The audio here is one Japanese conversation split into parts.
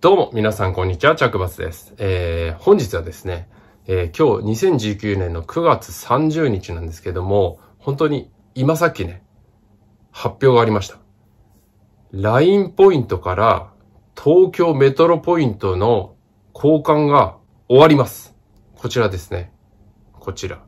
どうも、皆さん、こんにちは。着罰です。えー、本日はですね、えー、今日2019年の9月30日なんですけども、本当に今さっきね、発表がありました。LINE ポイントから東京メトロポイントの交換が終わります。こちらですね。こちら。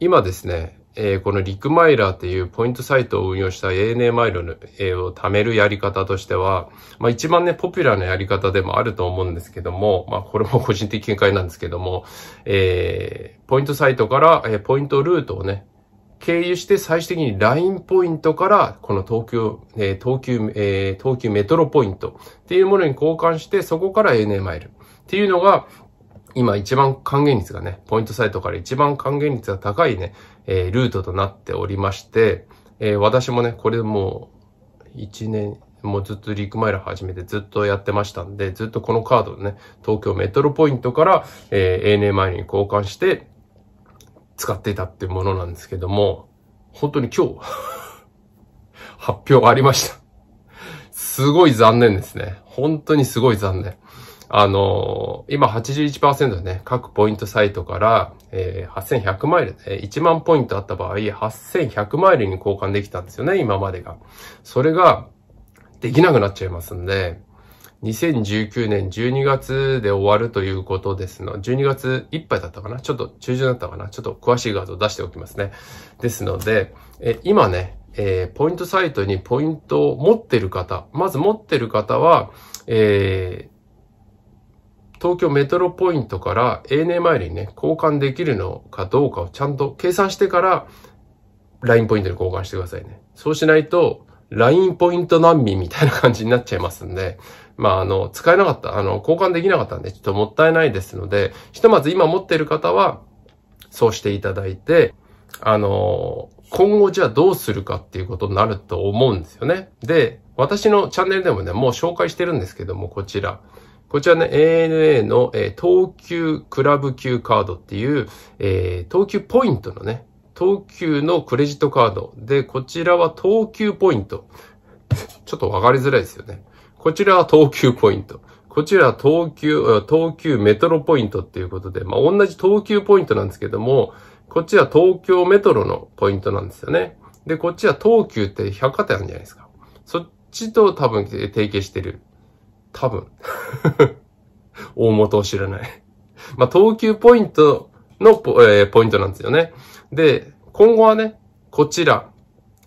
今ですね、えー、このリクマイラーっていうポイントサイトを運用した ANA マイルの、えー、を貯めるやり方としては、まあ一番ね、ポピュラーなやり方でもあると思うんですけども、まあこれも個人的見解なんですけども、えー、ポイントサイトから、えー、ポイントルートをね、経由して最終的に LINE ポイントから、この東京、えー、東急、えー、東急メトロポイントっていうものに交換して、そこから ANA マイルっていうのが、今一番還元率がね、ポイントサイトから一番還元率が高いね、えー、ルートとなっておりまして、えー、私もね、これもう1年、もうずっとリークマイル始めてずっとやってましたんで、ずっとこのカードをね、東京メトロポイントから、えー、ANA マイルに交換して使ってたっていうものなんですけども、本当に今日 発表がありましたすごい残念ですね。本当にすごい残念。あのー、今81%でね、各ポイントサイトから、えー、8100マイル、え1万ポイントあった場合、8100マイルに交換できたんですよね、今までが。それが、できなくなっちゃいますんで、2019年12月で終わるということですの、12月いっぱいだったかなちょっと中旬だったかなちょっと詳しい画像出しておきますね。ですので、え今ね、えー、ポイントサイトにポイントを持ってる方、まず持ってる方は、え東京メトロポイントから ANA マイルにね、交換できるのかどうかをちゃんと計算してから、LINE ポイントに交換してくださいね。そうしないと、LINE ポイント難民みたいな感じになっちゃいますんで、まあ、あの、使えなかった、あの、交換できなかったんで、ちょっともったいないですので、ひとまず今持っている方は、そうしていただいて、あの、今後じゃあどうするかっていうことになると思うんですよね。で、私のチャンネルでもね、もう紹介してるんですけども、こちら。こちらね、ANA の、え東急クラブ級カードっていう、え東急ポイントのね、東急のクレジットカード。で、こちらは東急ポイント。ちょっとわかりづらいですよね。こちらは東急ポイント。こちらは東急、東急メトロポイントっていうことで、まあ、同じ東急ポイントなんですけども、こっちは東京メトロのポイントなんですよね。で、こっちは東急って百貨店あるんじゃないですか。そっちと多分提携してる。多分。大元を知らないまあ、急ポイントのポ,、えー、ポイントなんですよね。で、今後はね、こちら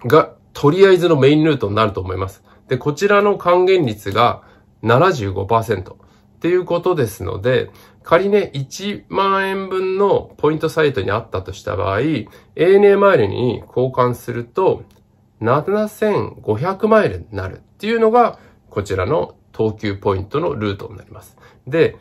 が、とりあえずのメインルートになると思います。で、こちらの還元率が75%っていうことですので、仮ね、1万円分のポイントサイトにあったとした場合、ANA マイルに交換すると、7500マイルになるっていうのが、こちらの東急ポイントのルートになります。で、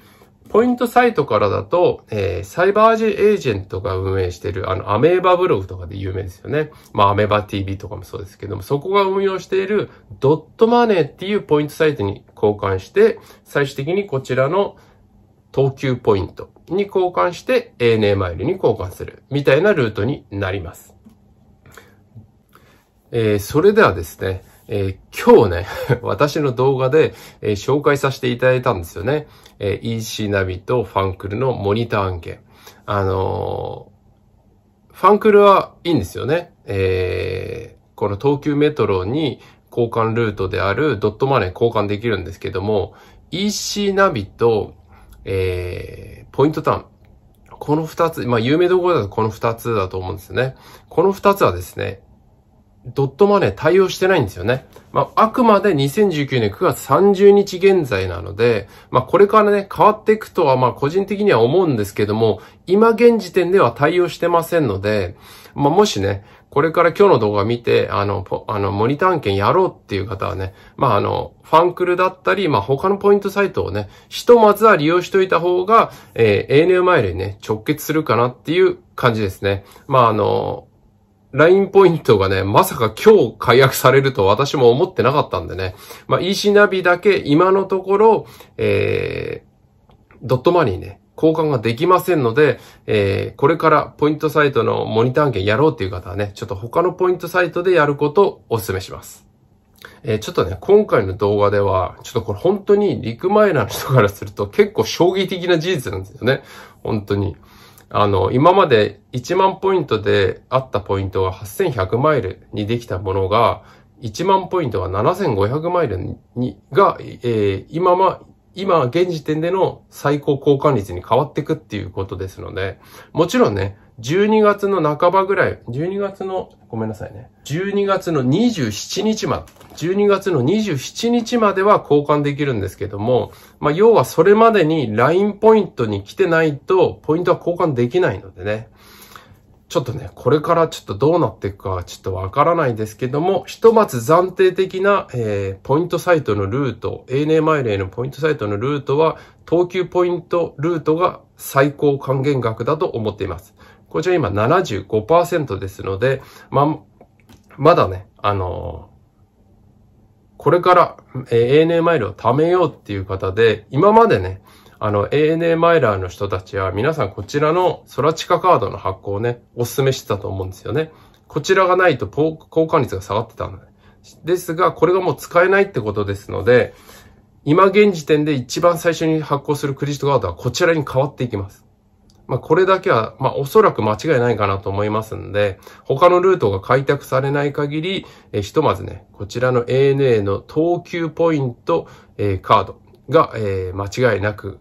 ポイントサイトからだと、えー、サイバージエージェントが運営している、あの、アメーバブログとかで有名ですよね。まあ、アメーバ TV とかもそうですけども、そこが運用しているドットマネーっていうポイントサイトに交換して、最終的にこちらの東急ポイントに交換して ANA マイルに交換する、みたいなルートになります。えー、それではですね、えー、今日ね、私の動画で、えー、紹介させていただいたんですよね。えー、EC ナビとファンクルのモニター案件。あのー、ファンクルはいいんですよね。えー、この東急メトロに交換ルートであるドットマネー交換できるんですけども、EC ナビと、えー、ポイントタウン。この二つ、まあ、有名どころだとこの二つだと思うんですよね。この二つはですね、ドットマネー対応してないんですよね。まあ、あくまで2019年9月30日現在なので、まあ、これからね、変わっていくとは、ま個人的には思うんですけども、今現時点では対応してませんので、まあ、もしね、これから今日の動画見て、あの、あの、モニタ案件やろうっていう方はね、まあ、あの、ファンクルだったり、まあ、他のポイントサイトをね、ひとまずは利用しといた方が、えー、ANA マイルにね、直結するかなっていう感じですね。まあ、あの、LINE ポイントがね、まさか今日解約されると私も思ってなかったんでね。まあ、EC ナビだけ今のところ、えー、ドットマニーね、交換ができませんので、えー、これからポイントサイトのモニター案件やろうっていう方はね、ちょっと他のポイントサイトでやることをお勧めします。えー、ちょっとね、今回の動画では、ちょっとこれ本当にリクマイナーの人からすると結構衝撃的な事実なんですよね。本当に。あの、今まで1万ポイントであったポイントが8100マイルにできたものが、1万ポイントは7500マイルに、が、えー、今ま、今、現時点での最高交換率に変わっていくっていうことですので、もちろんね、12月の半ばぐらい、12月の、ごめんなさいね。12月の27日まで、12月の27日までは交換できるんですけども、まあ、要はそれまでに LINE ポイントに来てないと、ポイントは交換できないのでね。ちょっとね、これからちょっとどうなっていくかちょっとわからないですけども、ひとまず暫定的な、えー、ポイントサイトのルート、ANA マイレーのポイントサイトのルートは、等級ポイントルートが最高還元額だと思っています。こちら今75%ですので、ままだね、あのー、これから、え ANA マイルを貯めようっていう方で、今までね、あの、ANA マイラーの人たちは、皆さんこちらのソラチカカードの発行をね、お勧めしてたと思うんですよね。こちらがないと交換率が下がってたんだね。ですが、これがもう使えないってことですので、今現時点で一番最初に発行するクレジットカードはこちらに変わっていきます。まあ、これだけは、まあ、おそらく間違いないかなと思いますんで、他のルートが開拓されない限り、えひとまずね、こちらの ANA の等級ポイント、えー、カードが、えー、間違いなく、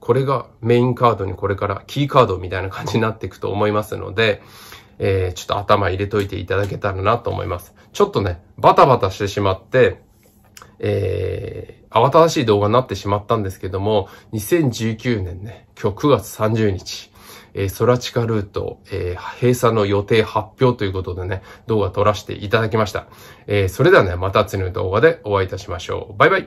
これがメインカードにこれからキーカードみたいな感じになっていくと思いますので、えー、ちょっと頭入れといていただけたらなと思います。ちょっとね、バタバタしてしまって、えー、慌ただしい動画になってしまったんですけども、2019年ね、今日9月30日、えー、ソラチカルート、えー、閉鎖の予定発表ということでね、動画撮らせていただきました。えー、それではね、また次の動画でお会いいたしましょう。バイバイ